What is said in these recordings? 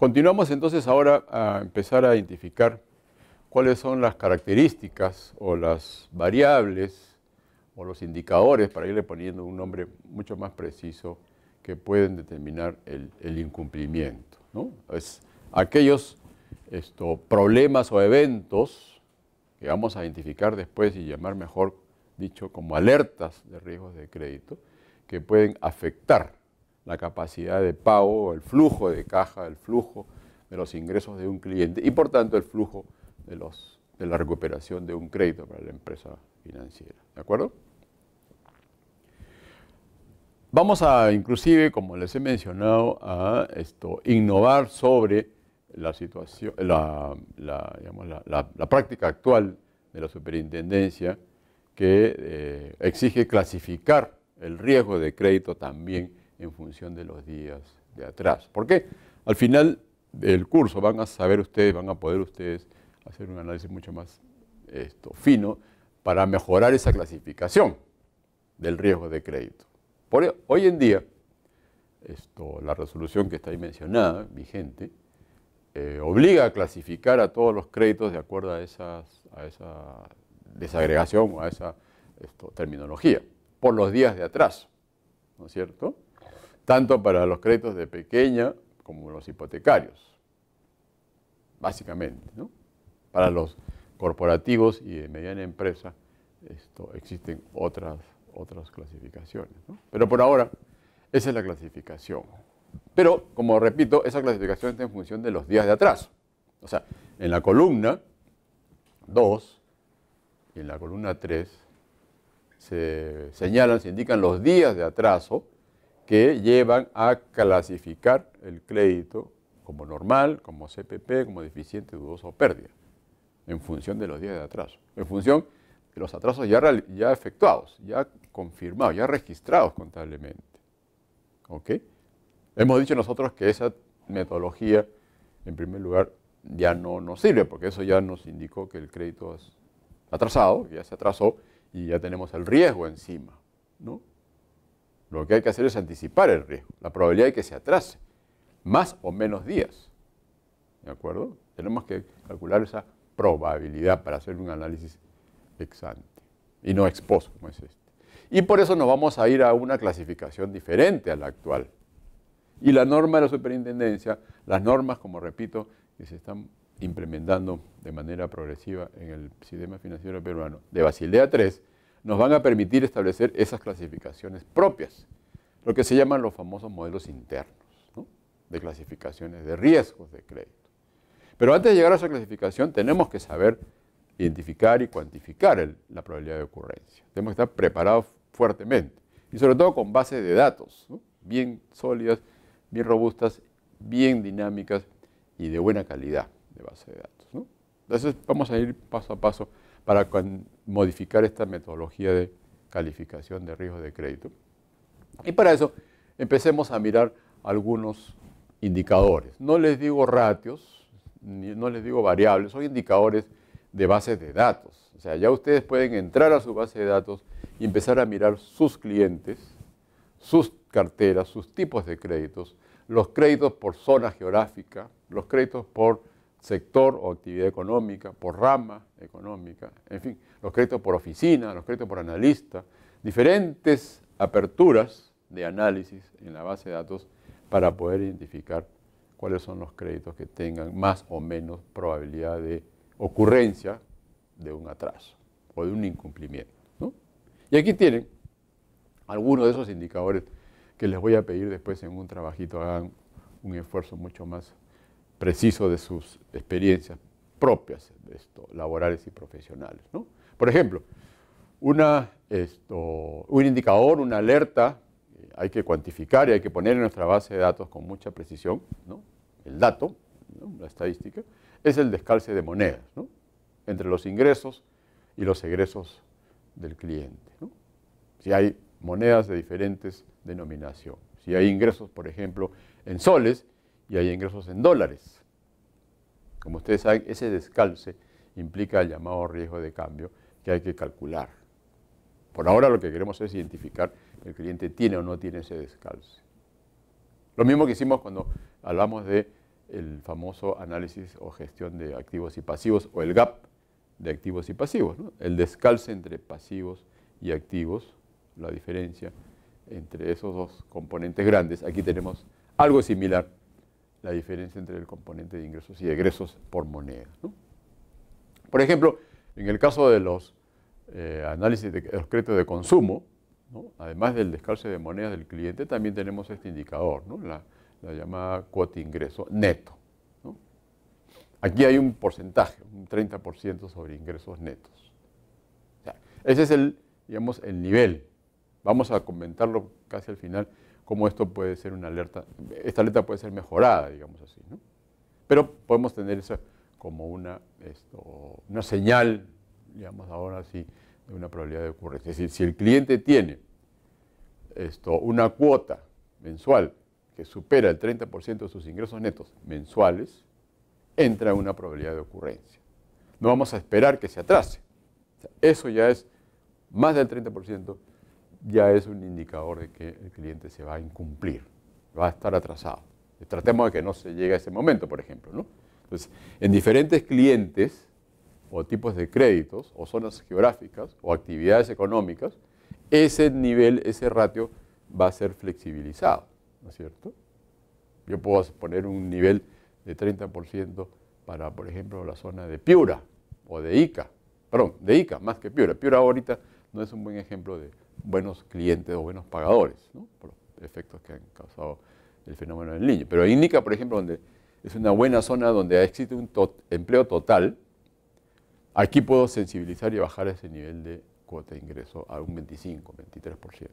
Continuamos entonces ahora a empezar a identificar cuáles son las características o las variables o los indicadores, para irle poniendo un nombre mucho más preciso, que pueden determinar el, incumplimiento. ¿no? Es aquellos problemas o eventos que vamos a identificar después y llamar mejor dicho como alertas de riesgos de crédito, que pueden afectar la capacidad de pago, el flujo de caja, el flujo de los ingresos de un cliente y por tanto el flujo de, los, de la recuperación de un crédito para la empresa financiera. ¿De acuerdo? Vamos a, inclusive, como les he mencionado, a esto, innovar sobre la situación, la, la, la, práctica actual de la superintendencia que eh, exige clasificar el riesgo de crédito también en función de los días de atrás. ¿Por qué? Al final del curso van a saber ustedes, van a poder ustedes hacer un análisis mucho más esto, fino para mejorar esa clasificación del riesgo de crédito. Por, e, hoy en día, la resolución que está ahí mencionada, vigente, eh, obliga a clasificar a todos los créditos de acuerdo a, esas, a esa desagregación o a esa terminología, por los días de atrás, ¿no es cierto? tanto para los créditos de pequeña como los hipotecarios, básicamente. Para los corporativos y de mediana empresa esto, existen otras, otras clasificaciones. Pero por ahora, esa es la clasificación. Pero, como repito, esa clasificación está en función de los días de atraso. O sea, en la columna 2 y en la columna 3 se señalan, se indican los días de atraso que llevan a clasificar el crédito como normal, como CPP, como deficiente, dudoso o pérdida, en función de los días de atraso, en función de los atrasos ya, ya efectuados, ya confirmados, ya registrados contablemente. ¿Ok? Hemos dicho nosotros que esa metodología, en primer lugar, ya no nos sirve, porque eso ya nos indicó que el crédito es atrasado, ya se atrasó y ya tenemos el riesgo encima, ¿no? Lo que hay que hacer es anticipar el riesgo, la probabilidad de que se atrase, más o menos días. ¿De acuerdo? Tenemos que calcular esa probabilidad para hacer un análisis exante y no ex como es este. Y por eso nos vamos a ir a una clasificación diferente a la actual. Y la norma de la superintendencia, las normas, como repito, que se están implementando de manera progresiva en el sistema financiero peruano, de Basilea III, nos van a permitir establecer esas clasificaciones propias, lo que se llaman los famosos modelos internos de clasificaciones de riesgos de crédito. Pero antes de llegar a esa clasificación tenemos que saber identificar y cuantificar la probabilidad de ocurrencia. Tenemos que estar preparados fuertemente y sobre todo con bases de datos bien sólidas, bien robustas, bien dinámicas y de buena calidad de base de datos. Entonces vamos a ir paso a paso para modificar esta metodología de calificación de riesgo de crédito. Y para eso empecemos a mirar algunos indicadores. No les digo ratios, ni, no les digo variables, son indicadores de bases de datos. O sea, ya ustedes pueden entrar a su base de datos y empezar a mirar sus clientes, sus carteras, sus tipos de créditos, los créditos por zona geográfica, los créditos por sector o actividad económica, por rama económica, en fin, los créditos por oficina, los créditos por analista, diferentes aperturas de análisis en la base de datos para poder identificar cuáles son los créditos que tengan más o menos probabilidad de ocurrencia de un atraso o de un incumplimiento. Y aquí tienen algunos de esos indicadores que les voy a pedir después en un trabajito, hagan un esfuerzo mucho más preciso de sus experiencias propias laborales y profesionales. Por ejemplo, una, un indicador, una alerta, eh, hay que cuantificar y hay que poner en nuestra base de datos con mucha precisión, el dato, la estadística, es el descalce de monedas entre los ingresos y los egresos del cliente. Si hay monedas de diferentes denominación, si hay ingresos, por ejemplo, en soles, y hay ingresos en dólares. Como ustedes saben, ese descalce implica el llamado riesgo de cambio que hay que calcular. Por ahora lo que queremos es identificar si el cliente tiene o no tiene ese descalce. Lo mismo que hicimos cuando hablamos de famoso análisis o gestión de activos y pasivos o el gap de activos y pasivos, el descalce entre pasivos y activos, la diferencia entre esos dos componentes grandes. Aquí tenemos algo similar la diferencia entre el componente de ingresos y egresos por moneda. Por ejemplo, en el caso de los eh, análisis de los créditos de consumo, además del descalce de monedas del cliente, también tenemos este indicador, la, llamada cuota ingreso neto. Aquí hay un porcentaje, un 30% sobre ingresos netos. ese es el, digamos, el nivel Vamos a comentarlo casi al final, cómo esto puede ser una alerta, esta alerta puede ser mejorada, digamos así. ¿no? Pero podemos tener eso como una, una señal, digamos ahora sí, de una probabilidad de ocurrencia. Es decir, si el cliente tiene esto, una cuota mensual que supera el 30% de sus ingresos netos mensuales, entra una probabilidad de ocurrencia. No vamos a esperar que se atrase. eso ya es más del 30% ya es un indicador de que el cliente se va a incumplir, va a estar atrasado. Tratemos de que no se llegue a ese momento, por ejemplo. Entonces, en diferentes clientes o tipos de créditos o zonas geográficas o actividades económicas, ese nivel, ese ratio va a ser flexibilizado, ¿no es cierto? Yo puedo poner un nivel de 30% para, por ejemplo, la zona de Piura o de Ica, perdón, de Ica, más que Piura. Piura ahorita no es un buen ejemplo de, buenos clientes o buenos pagadores, por los efectos que han causado el fenómeno del niño. Pero indica, por ejemplo, donde es una buena zona donde existe un empleo total, aquí puedo sensibilizar y bajar ese nivel de cuota de ingreso a un 25, 23%.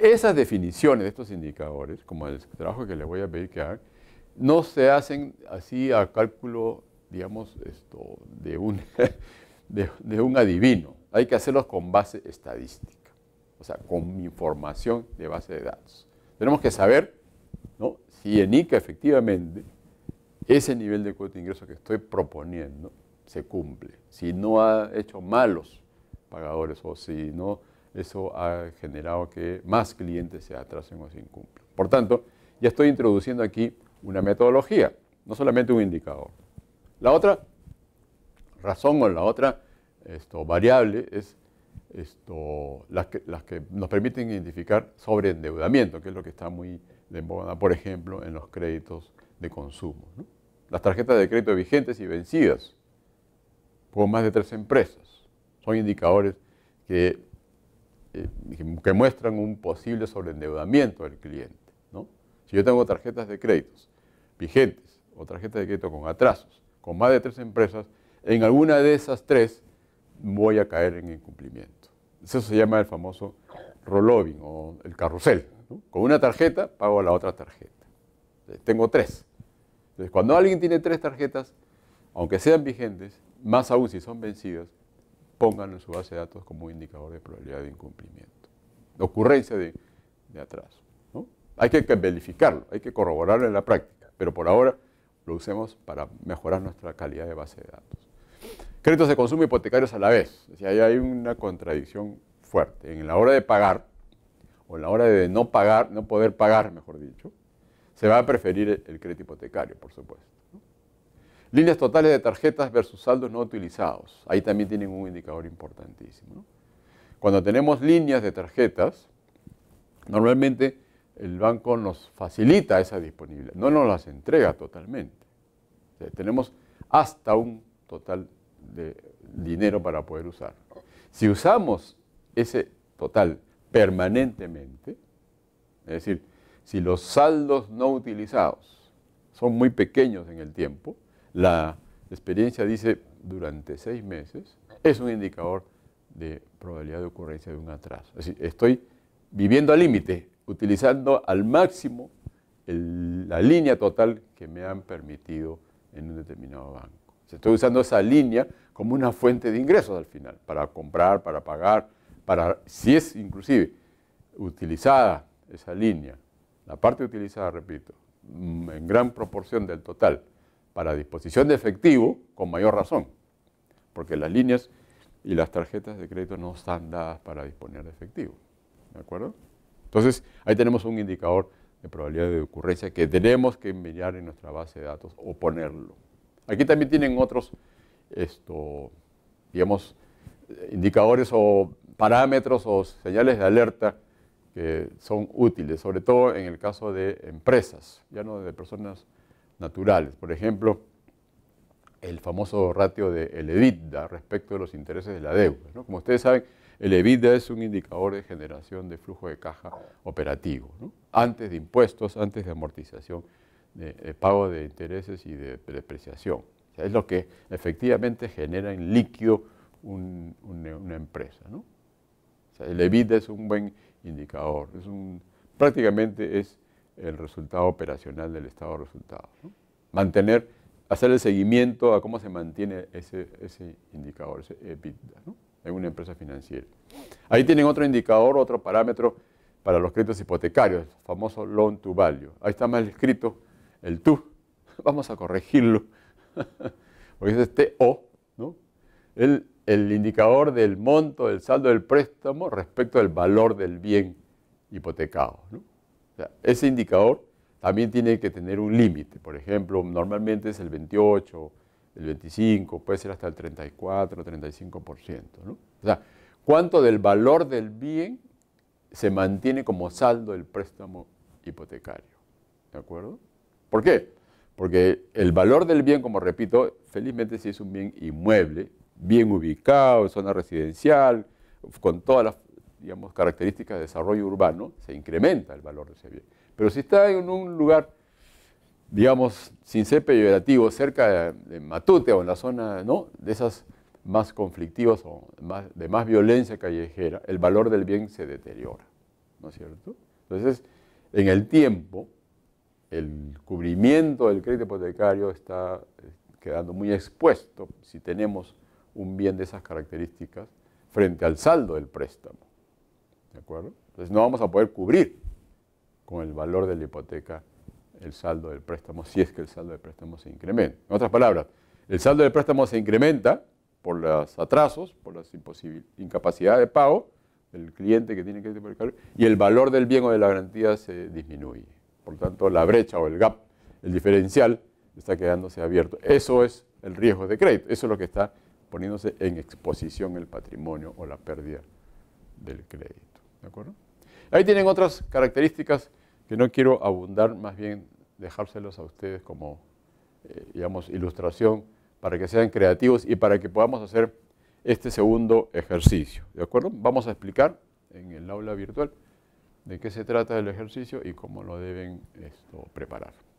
Esas definiciones de estos indicadores, como el trabajo que les voy a pedir que hagan, no se hacen así a cálculo, digamos, esto, de, un, de un adivino. Hay que hacerlos con base estadística o sea, con información de base de datos. Tenemos que saber si en ICA efectivamente ese nivel de cuota de ingreso que estoy proponiendo se cumple, si no ha hecho malos pagadores o si no eso ha generado que más clientes se atrasen o se incumplan. Por tanto, ya estoy introduciendo aquí una metodología, no solamente un indicador. La otra razón o la otra esto, variable es esto, las, que, nos permiten identificar sobreendeudamiento, que es lo que está muy de moda, por ejemplo, en los créditos de consumo. Las tarjetas de crédito vigentes y vencidas con más de tres empresas son indicadores eh, que, que muestran un posible sobreendeudamiento del cliente. Si yo tengo tarjetas de crédito vigentes o tarjetas de crédito con atrasos, con más de tres empresas, en alguna de esas tres voy a caer en incumplimiento. Eso se llama el famoso rolloving o el carrusel. Con una tarjeta pago la otra tarjeta. Eh, tengo tres. Entonces, cuando alguien tiene tres tarjetas, aunque sean vigentes, más aún si son vencidas, pónganlo en su base de datos como indicador de probabilidad de incumplimiento. ocurrencia de, de atraso. Hay que verificarlo, hay que corroborarlo en la práctica, pero por ahora lo usemos para mejorar nuestra calidad de base de datos créditos de consumo hipotecarios a la vez. ahí hay una contradicción fuerte. En la hora de pagar, o en la hora de no pagar, no poder pagar, mejor dicho, se va a preferir el crédito hipotecario, por supuesto. Líneas totales de tarjetas versus saldos no utilizados. Ahí también tienen un indicador importantísimo. Cuando tenemos líneas de tarjetas, normalmente el banco nos facilita esa disponibilidad, no nos las entrega totalmente. tenemos hasta un total de dinero para poder usar. Si usamos ese total permanentemente, es decir, si los saldos no utilizados son muy pequeños en el tiempo, la experiencia dice durante seis meses, es un indicador de probabilidad de ocurrencia de un atraso. Es decir, estoy viviendo al límite, utilizando al máximo la línea total que me han permitido en un determinado banco. Estoy usando esa línea como una fuente de ingresos al final, para comprar, para pagar, para, si es inclusive utilizada esa línea, la parte utilizada, repito, mm, en gran proporción del total, para disposición de efectivo, con mayor razón, porque las líneas y las tarjetas de crédito no están dadas para disponer de efectivo. ¿De acuerdo? Entonces, ahí tenemos un indicador de probabilidad de ocurrencia que tenemos que enviar en nuestra base de datos o ponerlo. Aquí también tienen otros, digamos, indicadores o parámetros o señales de alerta que son útiles, sobre todo en el caso de empresas, ya no de personas naturales. Por ejemplo, el famoso ratio de el EBITDA respecto de los intereses de la deuda. Como ustedes saben, el EBITDA es un indicador de generación de flujo de caja operativo, antes de impuestos, antes de amortización eh, eh, pago de intereses y de depreciación. es lo que efectivamente genera en líquido una, empresa. el EBITDA es un buen indicador, es un, prácticamente es el resultado operacional del estado de resultados. Mantener, hacer el seguimiento a cómo se mantiene ese, indicador, ese EBITDA, en una empresa financiera. Ahí tienen otro indicador, otro parámetro para los créditos hipotecarios, el famoso loan to value. Ahí está mal escrito el tú. Vamos a corregirlo. Porque es este O, ¿no? El, indicador del monto del saldo del préstamo respecto al valor del bien hipotecado. ¿no? O sea, ese indicador también tiene que tener un límite. Por ejemplo, normalmente es el 28, el 25, puede ser hasta el 34, 35%. ¿no? O sea, ¿cuánto del valor del bien se mantiene como saldo del préstamo hipotecario? ¿De acuerdo? ¿Por qué? Porque el valor del bien, como repito, felizmente si es un bien inmueble, bien ubicado, en zona residencial, con todas las digamos, características de desarrollo urbano, se incrementa el valor de ese bien. Pero si está en un lugar, digamos, sin ser peyorativo, cerca de Matute o en la zona de esas más conflictivas o de más violencia callejera, el valor del bien se deteriora, ¿no es cierto? Entonces, en el tiempo, el cubrimiento del crédito hipotecario está eh, quedando muy expuesto si tenemos un bien de esas características frente al saldo del préstamo. ¿De acuerdo? Entonces no vamos a poder cubrir con el valor de la hipoteca el saldo del préstamo si es que el saldo del préstamo se incrementa. En otras palabras, el saldo del préstamo se incrementa por los atrasos, por la incapacidad de pago del cliente que tiene crédito hipotecario y el valor del bien o de la garantía se disminuye. Por lo tanto, la brecha o el gap, el diferencial, está quedándose abierto. Eso es el riesgo de crédito. Eso es lo que está poniéndose en exposición el patrimonio o la pérdida del crédito. ¿De acuerdo? Ahí tienen otras características que no quiero abundar, más bien dejárselos a ustedes como, eh, digamos, ilustración para que sean creativos y para que podamos hacer este segundo ejercicio. ¿De acuerdo? Vamos a explicar en el aula virtual de qué se trata el ejercicio y cómo lo deben esto, preparar.